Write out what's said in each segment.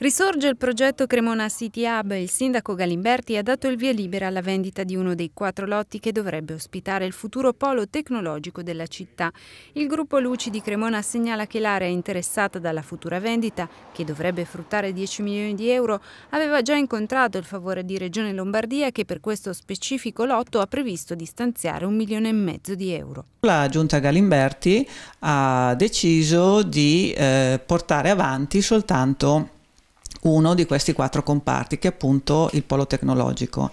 Risorge il progetto Cremona City Hub il sindaco Galimberti ha dato il via libera alla vendita di uno dei quattro lotti che dovrebbe ospitare il futuro polo tecnologico della città. Il gruppo Luci di Cremona segnala che l'area interessata dalla futura vendita, che dovrebbe fruttare 10 milioni di euro, aveva già incontrato il favore di Regione Lombardia che per questo specifico lotto ha previsto di stanziare un milione e mezzo di euro. La giunta Galimberti ha deciso di eh, portare avanti soltanto uno di questi quattro comparti, che è appunto il polo tecnologico.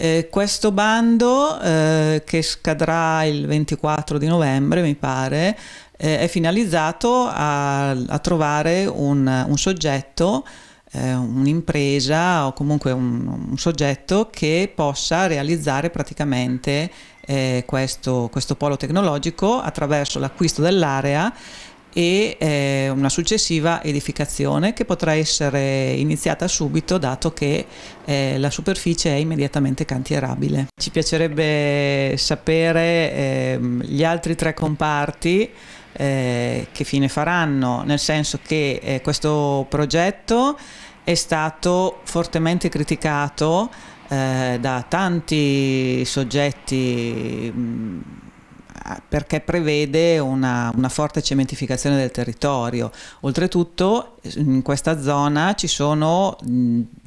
Eh, questo bando, eh, che scadrà il 24 di novembre, mi pare, eh, è finalizzato a, a trovare un, un soggetto eh, un'impresa o comunque un, un, soggetto che possa realizzare praticamente eh, questo, questo, polo tecnologico attraverso l'acquisto dell'area e eh, una successiva edificazione che potrà essere iniziata subito dato che eh, la superficie è immediatamente cantierabile. Ci piacerebbe sapere eh, gli altri tre comparti eh, che fine faranno, nel senso che eh, questo progetto è stato fortemente criticato eh, da tanti soggetti mh, perché prevede una, una forte cementificazione del territorio. Oltretutto in questa zona ci sono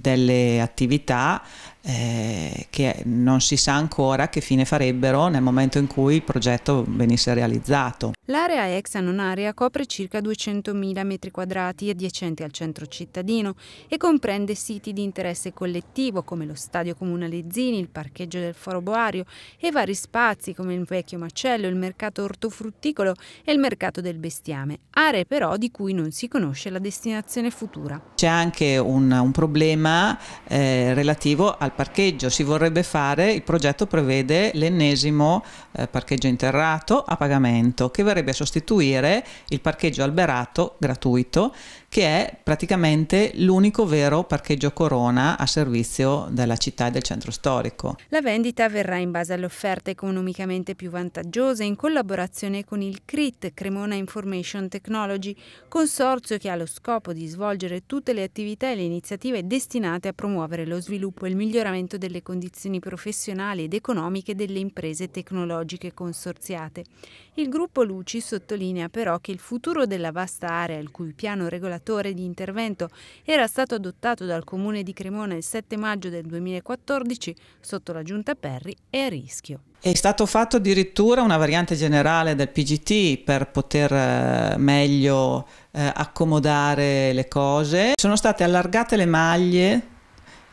delle attività eh, che non si sa ancora che fine farebbero nel momento in cui il progetto venisse realizzato. L'area ex Anonarea copre circa 200.000 metri quadrati adiacenti al centro cittadino e comprende siti di interesse collettivo come lo stadio comunale Zini, il parcheggio del Foro Boario e vari spazi come il vecchio macello, il mercato ortofrutticolo e il mercato del bestiame, aree però di cui non si conosce la destinazione futura. C'è anche un, un problema tema eh, relativo al parcheggio. Si vorrebbe fare, il progetto prevede l'ennesimo eh, parcheggio interrato a pagamento che verrebbe a sostituire il parcheggio alberato gratuito che è praticamente l'unico vero parcheggio Corona a servizio della città e del centro storico. La vendita avverrà in base all'offerta economicamente più vantaggiosa in collaborazione con il CRIT, Cremona Information Technology, consorzio che ha lo scopo di svolgere tutte le attività e le iniziative destinate a promuovere lo sviluppo e il miglioramento delle condizioni professionali ed economiche delle imprese tecnologiche consorziate. Il gruppo Luci sottolinea però che il futuro della vasta area il cui piano regolatorio regolatore di intervento era stato adottato dal Comune di Cremona il 7 maggio del 2014 sotto la Giunta Perri è a rischio. È stato fatto addirittura una variante generale del PGT per poter eh, meglio eh, accomodare le cose. Sono state allargate le maglie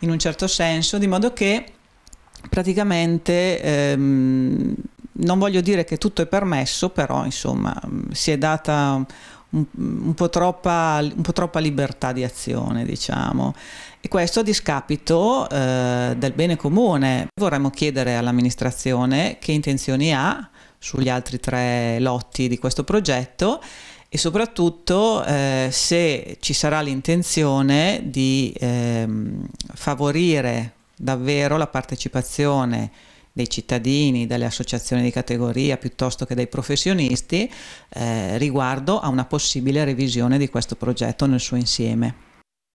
in un certo senso, di modo che praticamente ehm, non voglio dire che tutto è permesso, però insomma si è data un, un, po troppa, un, po troppa, libertà di azione, diciamo. E questo a discapito eh, del bene comune. Vorremmo chiedere all'amministrazione che intenzioni ha sugli altri tre lotti di questo progetto e soprattutto eh, se ci sarà l'intenzione di eh, favorire davvero la partecipazione dei cittadini, dalle associazioni di categoria piuttosto che dai professionisti eh, riguardo a una possibile revisione di questo progetto nel suo insieme.